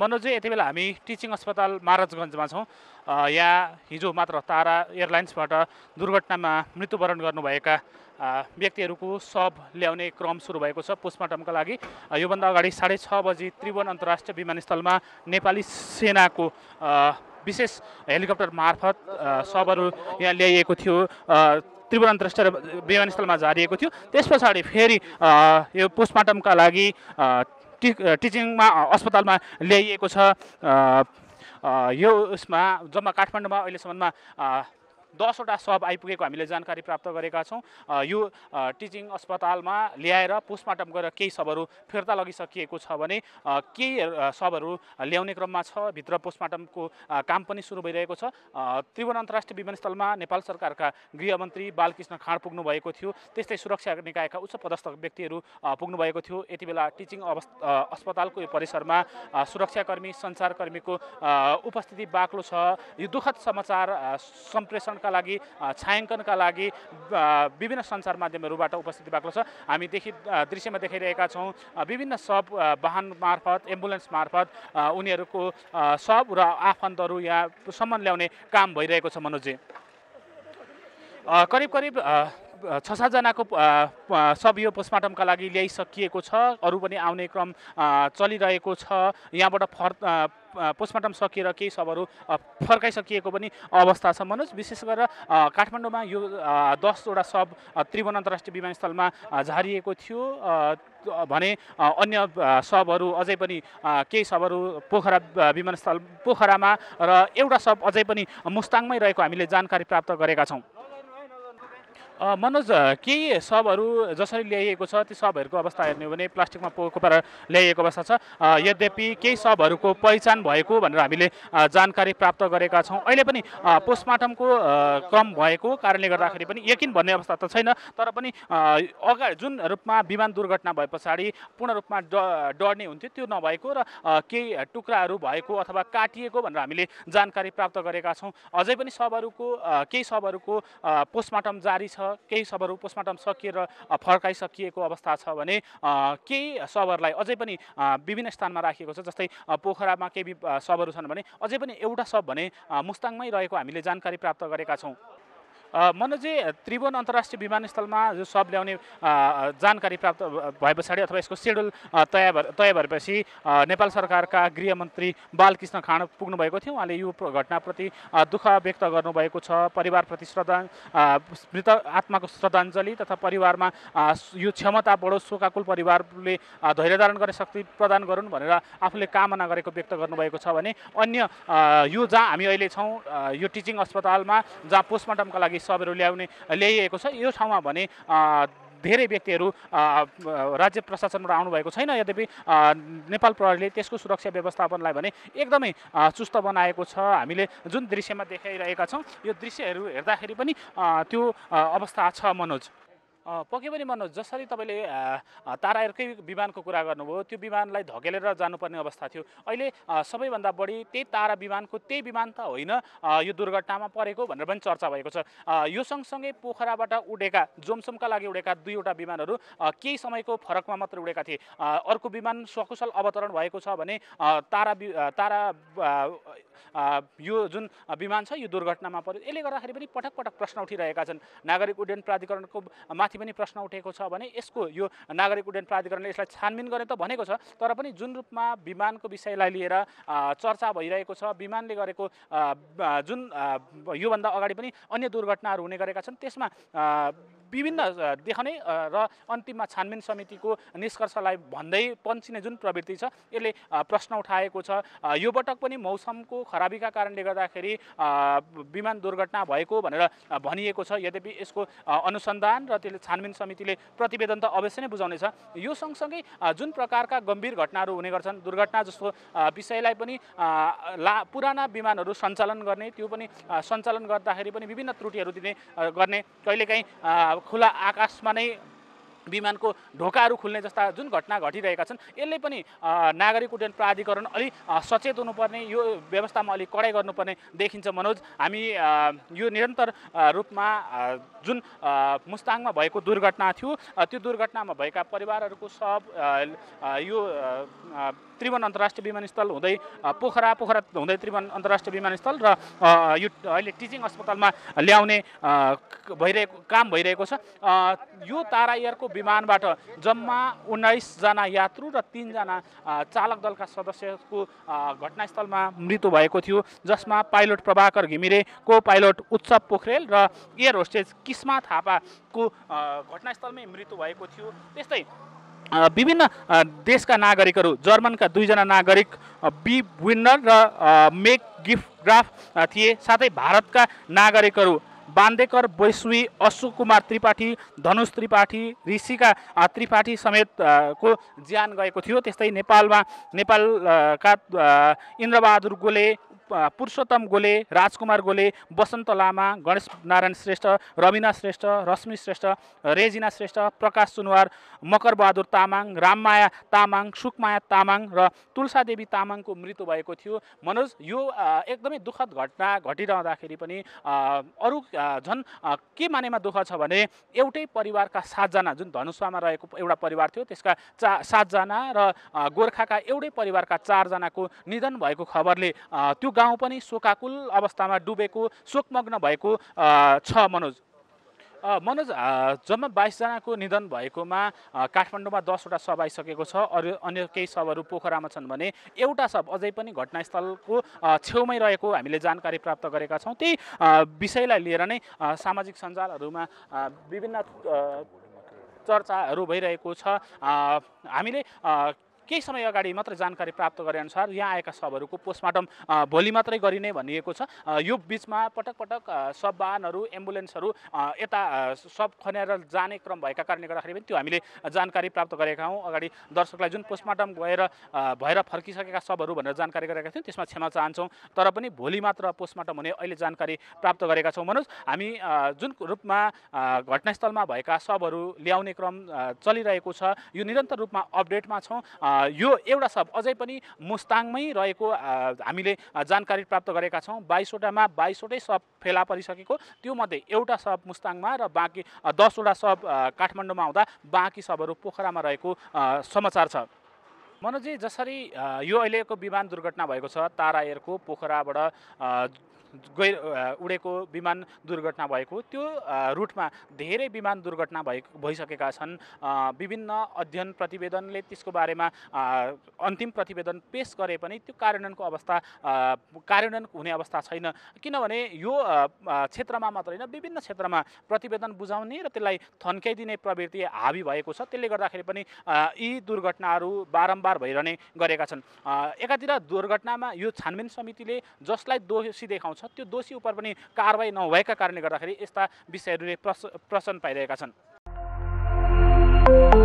मनोजी यति बेला हामी टिचिङ अस्पताल महाराजगञ्जमा छौँ यहाँ हिजो मात्र तारा एयरलाइन्सबाट दुर्घटनामा मृत्युवरण गर्नुभएका व्यक्तिहरूको सब ल्याउने क्रम सुरु भएको छ पोस्टमार्टमका लागि योभन्दा अगाडि साढे छ बजी त्रिभुवन अन्तर्राष्ट्रिय विमानस्थलमा नेपाली सेनाको विशेष हेलिकप्टर मार्फत सबहरू यहाँ ल्याइएको थियो त्रिभुवन अन्तर्राष्ट्रिय विमानस्थलमा झारिएको थियो त्यस पछाडि फेरि यो पोस्टमार्टमका लागि टि टिचिङमा अस्पतालमा ल्याइएको छ यो उसमा जम्मा काठमाडौँमा अहिलेसम्ममा दसवटा सब आइपुगेको हामीले जानकारी प्राप्त गरेका छौँ यो टिचिङ अस्पतालमा ल्याएर पोस्टमार्टम गरेर केही सबहरू फिर्ता लगिसकिएको छ भने केही सबहरू ल्याउने क्रममा छ भित्र पोस्टमार्टमको काम पनि सुरु भइरहेको छ त्रिभुवन अन्तर्राष्ट्रिय विमानस्थलमा नेपाल सरकारका गृहमन्त्री बालकृष्ण खाँड पुग्नु भएको थियो त्यस्तै सुरक्षा निकायका उच्च पदस्थ व्यक्तिहरू भएको थियो यति बेला टिचिङ अस्पतालको यो परिसरमा सुरक्षाकर्मी सञ्चारकर्मीको उपस्थिति बाक्लो छ यो दुःखद समाचार सम्प्रेषण का लागि छायाङ्कनका लागि विभिन्न सञ्चार माध्यमहरूबाट उपस्थिति भएको छ हामी देखि दृश्यमा देखाइरहेका छौँ विभिन्न सब वाहन मार्फत एम्बुलेन्स मार्फत उनीहरूको सब र आफन्तहरू यहाँसम्म सम्मान ल्याउने काम भइरहेको छ मनोजी करिब करिब छ सातजनाको सब यो पोस्टमार्टमका लागि ल्याइसकिएको छ अरू पनि आउने क्रम चलिरहेको छ यहाँबाट फर् पोस्टमार्टम सकिएर केही सबहरू फर्काइसकिएको पनि अवस्था छ मनोज विशेष गरेर काठमाडौँमा यो दसवटा सब त्रिभुवन अन्तर्राष्ट्रिय विमानस्थलमा झारिएको थियो भने अन्य सबहरू अझै पनि केही सबहरू पोखरा विमानस्थल पोखरामा र एउटा सब अझै पनि मुस्ताङमै रहेको हामीले जानकारी प्राप्त गरेका छौँ मनोज केही सबहरू जसरी ल्याइएको छ ती सबहरूको अवस्था हेर्ने हो भने प्लास्टिकमा पोको पारेर ल्याइएको अवस्था छ यद्यपि केही सबहरूको पहिचान भएको भनेर हामीले जानकारी प्राप्त गरेका छौँ अहिले पनि पोस्टमार्टमको क्रम भएको कारणले गर्दाखेरि पनि यकिन भन्ने अवस्था त छैन तर पनि अगा जुन रूपमा विमान दुर्घटना भए पछाडि पूर्ण रूपमा ड डर्ने हुन्थ्यो त्यो नभएको र केही टुक्राहरू भएको अथवा काटिएको भनेर हामीले जानकारी प्राप्त गरेका छौँ अझै पनि सबहरूको केही सबहरूको पोस्टमार्टम जारी छ केही सबहरू पोस्टमार्टम सकिएर फर्काइसकिएको अवस्था छ भने केही सबहरूलाई अझै पनि विभिन्न स्थानमा राखिएको छ जस्तै पोखरामा केही सबहरू छन् भने अझै पनि एउटा सब भने मुस्ताङमै रहेको हामीले जानकारी प्राप्त गरेका छौँ मनोजी त्रिभुवन अन्तर्राष्ट्रिय विमानस्थलमा जो सब ल्याउने जानकारी प्राप्त भए पछाडि अथवा यसको सेड्युल तय भए तय भएपछि नेपाल सरकारका गृहमन्त्री बालकृष्ण खाँड पुग्नुभएको थियो उहाँले यो घटनाप्रति दुःख व्यक्त गर्नुभएको छ परिवारप्रति श्रद्धा मृत आत्माको श्रद्धाञ्जली तथा परिवारमा यो क्षमता बढोस् शोकाकुल परिवारले धैर्य धारण गर्ने शक्ति प्रदान गरून् भनेर आफूले कामना गरेको व्यक्त गर्नुभएको छ भने अन्य यो जहाँ हामी अहिले छौँ यो टिचिङ अस्पतालमा जहाँ पोस्टमार्टमका लागि सबहरू ल्याउने ल्याइएको छ यो ठाउँमा भने धेरै व्यक्तिहरू राज्य प्रशासनबाट आउनुभएको छैन यद्यपि नेपाल प्रहरीले त्यसको सुरक्षा व्यवस्थापनलाई भने एकदमै चुस्त बनाएको छ हामीले जुन दृश्यमा देखाइरहेका छौँ यो दृश्यहरू हेर्दाखेरि पनि त्यो अवस्था छ मनोज पक्कै पनि भन्नु जसरी तपाईँले तारा एयरकै विमानको कुरा गर्नुभयो त्यो विमानलाई धकेलेर जानुपर्ने अवस्था थियो अहिले सबैभन्दा बढी त्यही तारा विमानको त्यही विमान त होइन यो दुर्घटनामा परेको भनेर पनि चर्चा भएको छ यो सँगसँगै पोखराबाट उडेका जोमसोमका लागि उडेका दुईवटा विमानहरू केही समयको फरकमा मात्र उडेका थिए अर्को विमान सकुशल अवतरण भएको छ भने तारा तारा यो जुन विमान छ यो दुर्घटनामा पऱ्यो यसले गर्दाखेरि पनि पटक पटक प्रश्न उठिरहेका छन् नागरिक उड्डयन प्राधिकरणको माथि माथि पनि प्रश्न उठेको छ भने यसको यो नागरिक उड्डयन प्राधिकरणले यसलाई छानबिन गर्ने त भनेको छ तर पनि जुन रूपमा विमानको विषयलाई लिएर चर्चा भइरहेको छ विमानले गरेको जुन योभन्दा अगाडि पनि अन्य दुर्घटनाहरू हुने गरेका छन् त्यसमा विभिन्न देखाउने र अन्तिममा छानबिन समितिको निष्कर्षलाई भन्दै पन्चिने जुन प्रवृत्ति छ यसले प्रश्न उठाएको छ यो पटक पनि मौसमको खराबीका कारणले गर्दाखेरि विमान दुर्घटना भएको भनेर भनिएको छ यद्यपि यसको अनुसन्धान र त्यसले छानबिन समितिले प्रतिवेदन त अवश्य नै बुझाउनेछ यो सँगसँगै जुन प्रकारका गम्भीर घटनाहरू हुने गर्छन् दुर्घटना जस्तो विषयलाई पनि ला पुराना विमानहरू सञ्चालन गर्ने त्यो पनि सञ्चालन गर्दाखेरि पनि विभिन्न त्रुटिहरू दिने गर्ने कहिलेकाहीँ खुला आकाशमा नै विमानको ढोकाहरू खुल्ने जस्ता जुन घटना घटिरहेका छन् यसले पनि नागरिक उड्डयन प्राधिकरण अलिक सचेत हुनुपर्ने यो व्यवस्थामा अलिक कडाइ गर्नुपर्ने देखिन्छ मनोज हामी यो निरन्तर रूपमा जुन मुस्ताङमा भएको दुर्घटना थियो त्यो दुर्घटनामा भएका परिवारहरूको सब यो त्रिभुवन अन्तर्राष्ट्रिय विमानस्थल हुँदै पोखरा पोखरा हुँदै त्रिभुवन अन्तर्राष्ट्रिय विमानस्थल र यो अहिले टिचिङ अस्पतालमा ल्याउने भइरहेको काम भइरहेको छ यो तारा एयरको विमानबाट जम्मा उन्नाइसजना यात्रु र तिनजना चालक दलका सदस्यको घटनास्थलमा मृत्यु भएको थियो जसमा पाइलट प्रभाकर घिमिरे को पाइलट उत्सव पोखरेल र एयर होस्टेज किस्मा थापाको घटनास्थलमै मृत्यु भएको थियो त्यस्तै विभिन्न देशका नागरिकहरू जर्मनका दुईजना नागरिक बी विन्नर र मेक गिफ्ट ग्राफ थिए साथै भारतका नागरिकहरू बान्देकर बैसुई अशोक कुमार त्रिपाठी धनुष त्रिपाठी ऋषिका त्रिपाठी को ज्यान गएको थियो त्यस्तै नेपालमा नेपालका इन्द्रबहादुर गोले पुरुषोत्तम गोले राजकुमार गोले वसन्त लामा गणेश नारायण श्रेष्ठ रविना श्रेष्ठ रश्मि श्रेष्ठ रेजिना श्रेष्ठ प्रकाश सुनवार मकरबहादुर तामाङ राममाया तामाङ सुकमाया तामाङ र तुलसादेवी तामाङको मृत्यु भएको थियो मनोज यो एकदमै दुःखद घटना घटिरहँदाखेरि पनि अरू झन् के मानेमा दुःख छ भने एउटै परिवारका सातजना जुन धनुषामा रहेको एउटा परिवार थियो त्यसका चा सातजना र गोर्खाका एउटै परिवारका चारजनाको निधन भएको खबरले त्यो गाउँ गाउँ पनि शोकाकुल अवस्थामा डुबेको शोकमग्न भएको छ मनोज मनोज जम्मा बाइसजनाको निधन भएकोमा काठमाडौँमा दसवटा सब आइसकेको छ अरू अन्य केही सबहरू पोखरामा छन् भने एउटा सब अझै पनि घटनास्थलको छेउमै रहेको हामीले जानकारी प्राप्त गरेका छौँ त्यही विषयलाई लिएर नै सामाजिक सञ्जालहरूमा विभिन्न चर्चाहरू भइरहेको छ हामीले केही समय अगाडि मात्र जानकारी प्राप्त गरे अनुसार यहाँ आएका शबहरूको पोस्टमार्टम भोलि मात्रै गरिने भनिएको छ यो बिचमा पटक पटक सब वाहनहरू एम्बुलेन्सहरू यता सब खनेर जाने क्रम भएका कारणले गर्दाखेरि पनि त्यो हामीले जानकारी प्राप्त गरेका हौँ अगाडि दर्शकलाई जुन पोस्टमार्टम गएर भएर फर्किसकेका सबहरू भनेर जानकारी गरेका थियौँ त्यसमा क्षमा चाहन्छौँ तर पनि भोलि मात्र पोस्टमार्टम हुने अहिले जानकारी प्राप्त गरेका छौँ मनोज हामी जुन रूपमा घटनास्थलमा भएका सबहरू ल्याउने क्रम चलिरहेको छ यो निरन्तर रूपमा अपडेटमा छौँ यो एउटा सब अझै पनि मुस्ताङमै रहेको हामीले जानकारी प्राप्त गरेका छौँ बाइसवटामा बाइसवटै सब फेला परिसकेको त्योमध्ये एउटा सब मुस्ताङमा र बाँकी दसवटा सब काठमाडौँमा आउँदा बाँकी सबहरू पोखरामा रहेको समाचार छ मनोजी जसरी यो अहिलेको विमान दुर्घटना भएको छ तारा एयरको पोखराबाट गइ उडेको विमान दुर्घटना भएको त्यो रुटमा धेरै विमान दुर्घटना भए भइसकेका छन् विभिन्न अध्ययन प्रतिवेदनले त्यसको बारेमा अन्तिम प्रतिवेदन पेस गरे पनि त्यो कार्यान्वयनको अवस्था कार्यान्वयन हुने अवस्था छैन किनभने यो क्षेत्रमा मात्र होइन विभिन्न क्षेत्रमा प्रतिवेदन बुझाउने र त्यसलाई थन्काइदिने प्रवृत्ति हाबी भएको छ त्यसले गर्दाखेरि पनि यी दुर्घटनाहरू बारम्बार भइरहने गरेका छन् एकातिर दुर्घटनामा यो छानबिन समितिले जसलाई दोषी देखाउँछ छ त्यो दोषी उप पनि कारवाही नभएका कारणले गर्दाखेरि यस्ता विषयहरूले प्रस पाइरहेका छन्